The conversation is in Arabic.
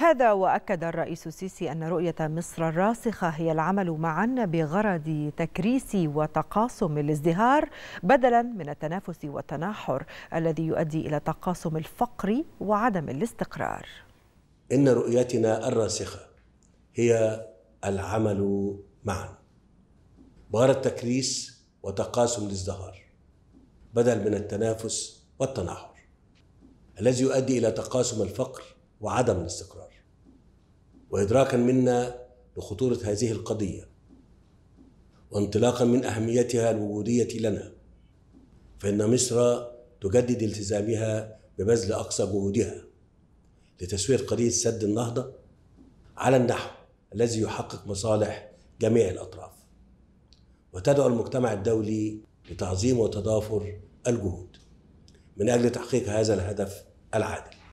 هذا وأكد الرئيس السيسي أن رؤية مصر الراسخة هي العمل معا بغرض تكريس وتقاسم الازدهار بدلا من التنافس والتناحر الذي يؤدي إلى تقاسم الفقر وعدم الاستقرار إن رؤيتنا الراسخة هي العمل معا بغرض تكريس وتقاسم الازدهار بدل من التنافس والتناحر الذي يؤدي إلى تقاسم الفقر وعدم الاستقرار وإدراكا منا لخطورة هذه القضية وانطلاقا من أهميتها الوجودية لنا فإن مصر تجدد التزامها ببذل أقصى جهودها لتسوية قضية سد النهضة على النحو الذي يحقق مصالح جميع الأطراف وتدعو المجتمع الدولي لتعظيم وتضافر الجهود من أجل تحقيق هذا الهدف العادل